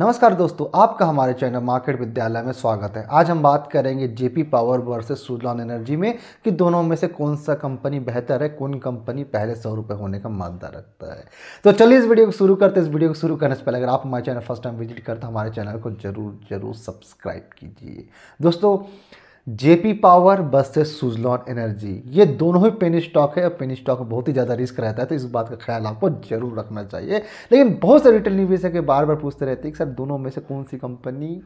नमस्कार दोस्तों आपका हमारे चैनल मार्केट विद्यालय में स्वागत है आज हम बात करेंगे JP power versus Suzlon energy में कि दोनों में से कौन सा कंपनी बेहतर है कौन कंपनी पहले सौ रुपये होने का मानता रखता है तो चलिए इस वीडियो को शुरू करते हैं इस वीडियो को शुरू करने से पहले अगर आप हमारे चैनल फर्स्ट टाइम विजिट करते हैं हमारे चैनल को जरूर जरूर सब्सक्राइब कीजिए दोस्तों JP power versus Suzlon energy ये दोनों ही पेनी स्टॉक है और पेनी स्टॉक में बहुत ही ज़्यादा रिस्क रहता है तो इस बात का ख्याल आपको जरूर रखना चाहिए लेकिन बहुत से रिटेल निवेशक बार बार पूछते रहते हैं कि सर दोनों में से कौन सी कंपनी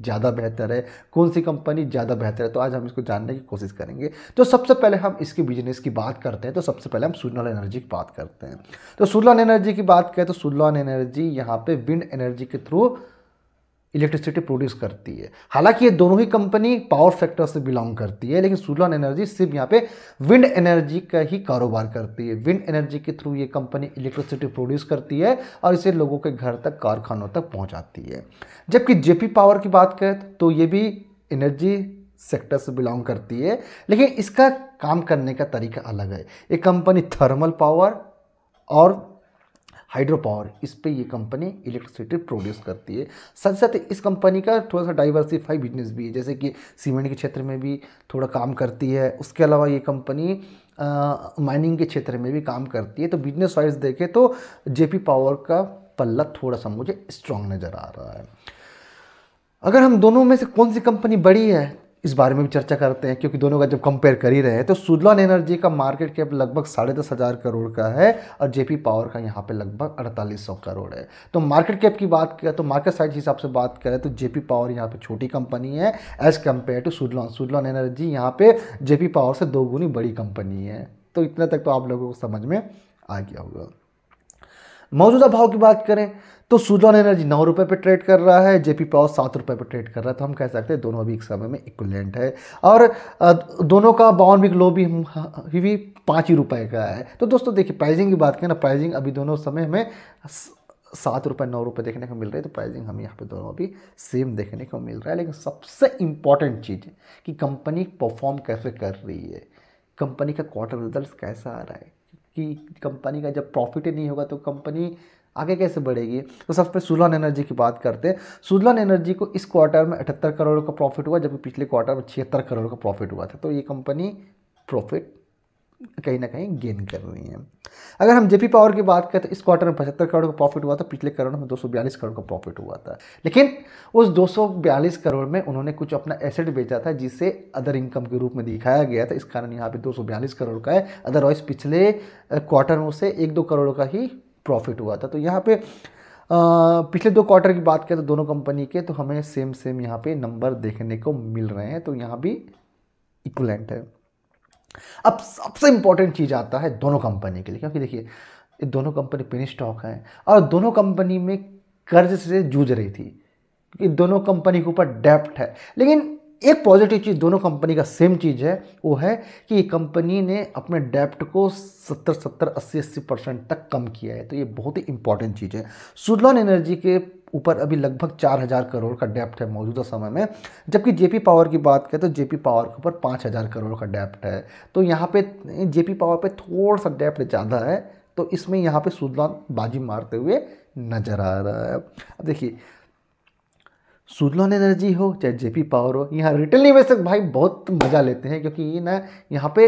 ज़्यादा बेहतर है कौन सी कंपनी ज़्यादा बेहतर है तो आज हम इसको जानने की कोशिश करेंगे तो सबसे पहले हम इसके बिजनेस की बात करते हैं तो सबसे पहले हम सुजलॉन एनर्जी की बात करते हैं तो सुजलॉन एनर्जी की बात करें तो सुजलॉन एनर्जी यहाँ पे विंड एनर्जी के थ्रू इलेक्ट्रिसिटी प्रोड्यूस करती है हालांकि ये दोनों ही कंपनी पावर सेक्टर से बिलोंग करती है लेकिन सुलन एनर्जी सिर्फ यहाँ पे विंड एनर्जी का ही कारोबार करती है विंड एनर्जी के थ्रू ये कंपनी इलेक्ट्रिसिटी प्रोड्यूस करती है और इसे लोगों के घर तक कारखानों तक पहुँचाती है जबकि जेपी पावर की बात करें तो ये भी एनर्जी सेक्टर से बिलोंग करती है लेकिन इसका काम करने का तरीका अलग है ये कंपनी थर्मल पावर और हाइड्रो पावर इस पर ये कंपनी इलेक्ट्रिसिटी प्रोड्यूस करती है साथ ही साथ इस कंपनी का थोड़ा सा डाइवर्सिफाई बिजनेस भी है जैसे कि सीमेंट के क्षेत्र में भी थोड़ा काम करती है उसके अलावा ये कंपनी माइनिंग के क्षेत्र में भी काम करती है तो बिजनेस वाइज देखें तो जेपी पावर का पल्ला थोड़ा सा मुझे स्ट्रांग नज़र आ रहा है अगर हम दोनों में से कौन सी कंपनी बड़ी है इस बारे में भी चर्चा करते हैं क्योंकि दोनों का जब कंपेयर कर ही रहे हैं तो सुजलॉन एनर्जी का मार्केट कैप लगभग साढ़े दस हज़ार करोड़ का है और जेपी पावर का यहाँ पे लगभग अड़तालीस सौ करोड़ है तो मार्केट कैप की बात करें तो मार्केट साइज हिसाब से बात करें तो जेपी पावर यहाँ पे छोटी कंपनी है as compare to Suzlon Suzlon energy यहाँ पर जेपी पावर से दो गुनी बड़ी कंपनी है तो इतना तक तो आप लोगों को समझ में आ गया होगा मौजूदा भाव की बात करें तो सुजॉन एनर्जी नौ रुपये पर ट्रेड कर रहा है जेपी पावर सात रुपये पर ट्रेड कर रहा है तो हम कह सकते हैं दोनों अभी एक समय में इक्वलेंट है और दोनों का बाउंड लो भी हाँ, अभी भी पाँच ही रुपये का है तो दोस्तों देखिए प्राइजिंग की बात करें ना प्राइजिंग अभी दोनों समय में सात रुपये नौ रुपये देखने को मिल रही है तो प्राइजिंग हमें यहाँ पे दोनों भी सेम देखने को मिल रहा है लेकिन सबसे इम्पॉर्टेंट चीज़ कि कंपनी परफॉर्म कैसे कर रही है कंपनी का क्वार्टर रिजल्ट कैसा आ रहा है कि कंपनी का जब प्रॉफिट ही नहीं होगा तो कंपनी आगे कैसे बढ़ेगी तो सबसे पहले सुलन एनर्जी की बात करते हैं सुलन एनर्जी को इस क्वार्टर में अठहत्तर करोड़ का प्रॉफिट हुआ जबकि पिछले क्वार्टर में छिहत्तर करोड़ का प्रॉफिट हुआ था तो ये कंपनी प्रॉफिट कहीं ना कहीं गेन कर रही हैं अगर हम जेपी पावर की बात करें तो इस क्वार्टर में पचहत्तर करोड़ का प्रॉफिट हुआ था पिछले करोड़ में दो करोड़ का प्रॉफिट हुआ था लेकिन उस दो करोड़ में उन्होंने कुछ अपना एसेट बेचा था जिसे अदर इनकम के रूप में दिखाया गया था इस कारण यहाँ पे दो करोड़ का है अदरवाइज पिछले क्वार्टर में उसे एक दो करोड़ का ही प्रॉफिट हुआ था तो यहाँ पर पिछले दो क्वार्टर की बात करें तो दोनों कंपनी के तो हमें सेम सेम यहाँ पर नंबर देखने को मिल रहे हैं तो यहाँ भी इक्वलेंट है अब सबसे इंपॉर्टेंट चीज़ आता है दोनों कंपनी के लिए क्योंकि देखिए ये दोनों कंपनी पिनी स्टॉक हैं और दोनों कंपनी में कर्ज से जूझ रही थी क्योंकि दोनों कंपनी के ऊपर डेप्ट है लेकिन एक पॉजिटिव चीज़ दोनों कंपनी का सेम चीज़ है वो है कि कंपनी ने अपने डेप्ट को 70 सत्तर अस्सी अस्सी परसेंट तक कम किया है तो ये बहुत ही इंपॉर्टेंट चीज़ है सुजलॉन एनर्जी के ऊपर अभी लगभग चार हज़ार करोड़ का डेप्ट है मौजूदा समय में जबकि जेपी पावर की बात करें तो जेपी पावर के ऊपर पाँच हज़ार करोड़ का डेप्ट है तो यहाँ पे जेपी पावर पे थोड़ा सा डेप्ट ज़्यादा है तो इसमें यहाँ पे सुजलॉन बाजी मारते हुए नज़र आ रहा है अब देखिए सुजलॉन एनर्जी हो चाहे जेपी पावर हो यहाँ रिटेल निवेशक भाई बहुत मज़ा लेते हैं क्योंकि ये ना यहाँ पे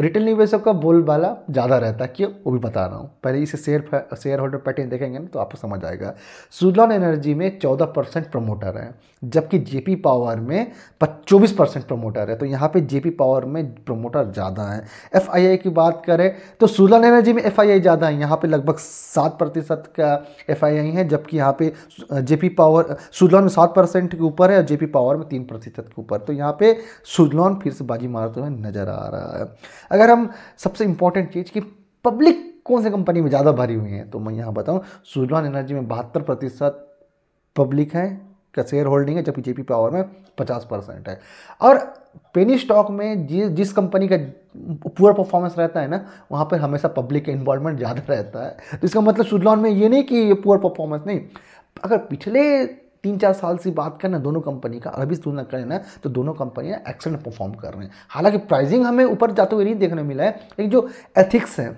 रिटेल निवेशक का बोलबाला ज़्यादा रहता है क्यों वो भी बता रहा हूँ पहले इसे शेयर शेयर होल्डर पैटर्न देखेंगे ना तो आपको समझ आएगा सुजलॉन एनर्जी में चौदह परसेंट प्रमोटर हैं जबकि जेपी पावर में चौबीस परसेंट प्रमोटर है तो यहाँ पे जेपी पावर में प्रमोटर ज़्यादा हैं एफ की बात करें तो सुजलॉन एनर्जी में एफ ज़्यादा है यहाँ पर लगभग सात प्रतिशत का एफ है जबकि यहाँ पे जेपी पावर सुजलॉन में सात परसेंट के ऊपर है और जेपी पावर में तीन प्रतिशत के ऊपर तो यहाँ पे सुजलॉन फिर से बाजी मारते हुए नज़र आ रहा है अगर हम सबसे इंपॉर्टेंट चीज़ कि पब्लिक कौन से कंपनी में ज़्यादा भरी हुई है तो मैं यहाँ बताऊँ सुजलॉन एनर्जी में बहत्तर प्रतिशत पब्लिक है का शेयर होल्डिंग है जबकि जेपी पावर में पचास परसेंट है और पेनी स्टॉक में जिस जिस कंपनी का पुअर परफॉर्मेंस रहता है ना वहाँ पर हमेशा पब्लिक का इन्वॉल्वमेंट ज़्यादा रहता है तो इसका मतलब सुजलॉन में ये नहीं कि ये पुअर परफॉर्मेंस नहीं अगर पिछले तीन चार साल से बात करना दोनों कंपनी का अभी तुलना करें ना तो दोनों कंपनियाँ एक्सेलेंट परफॉर्म कर रहे हैं हालांकि प्राइजिंग हमें ऊपर जाते हुए नहीं देखने मिला है लेकिन जो एथिक्स है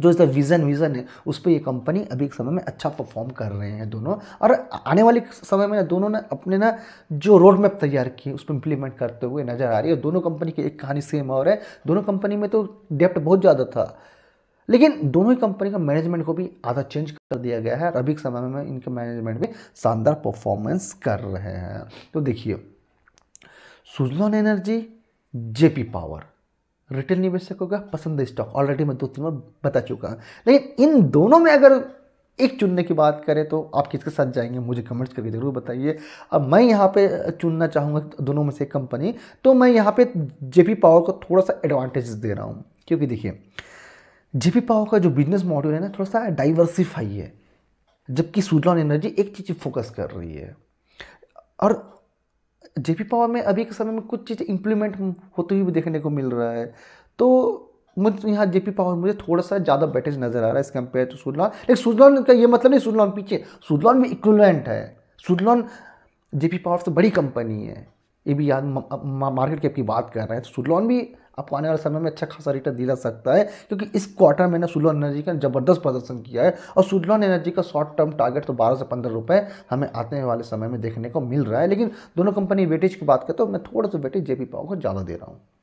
जो इसका विज़न विज़न है उस पर ये कंपनी अभी एक समय में अच्छा परफॉर्म कर रहे हैं दोनों और आने वाले समय में दोनों ने अपने ना जो रोड मैप तैयार की उस पर इम्प्लीमेंट करते हुए नज़र आ रही है दोनों कंपनी की एक कहानी सेम और है दोनों कंपनी में तो डेप्ट बहुत ज़्यादा था लेकिन दोनों ही कंपनी का मैनेजमेंट को भी आधा चेंज कर दिया गया है और अभी के समय में इनके मैनेजमेंट भी शानदार परफॉर्मेंस कर रहे हैं तो देखिए Suzlon energy JP power retail निवेशकों का पसंद स्टॉक ऑलरेडी मैं दो तीन बार बता चुका हूँ लेकिन इन दोनों में अगर एक चुनने की बात करें तो आप किसके साथ जाएंगे मुझे कमेंट्स करके ज़रूर बताइए अब मैं यहाँ पे चुनना चाहूँगा दोनों में से एक कंपनी तो मैं यहाँ पे जेपी पावर को थोड़ा सा एडवांटेज दे रहा हूँ क्योंकि देखिए जीपी पाओ का जो बिजनेस मॉडल है ना थोड़ा सा डाइवर्सिफाई है जबकि सुजलॉन एनर्जी एक चीज़ फोकस कर रही है और जेपी पावर में अभी के समय में कुछ चीज़ें इम्प्लीमेंट होते हुए भी देखने को मिल रहा है तो मुझे यहाँ जेपी पावर मुझे थोड़ा सा ज़्यादा बेटेज नज़र आ रहा है इस कंपेयर टू सुजलॉन लेकिन सुजलॉन का ये मतलब नहीं सुजलॉन पीछे सुजलॉन में इक्वलेंट है सुजलॉन जेपी पावर से बड़ी कंपनी है ये भी याद मार्केट कैप की बात कर रहे हैं तो सुलोन भी आपको आने वाले समय में अच्छा खासा रिटर्न दिला सकता है क्योंकि इस क्वार्टर में ना सुलोन एनर्जी का जबरदस्त प्रदर्शन किया है और सुलोन एनर्जी का शॉर्ट टर्म टारगेट तो बारह से पंद्रह रुपये हमें आने वाले समय में देखने को मिल रहा है लेकिन दोनों कंपनी वेटेज की बात करें तो मैं थोड़ा सा वेटेज जे पी पाओ को ज़्यादा दे रहा हूँ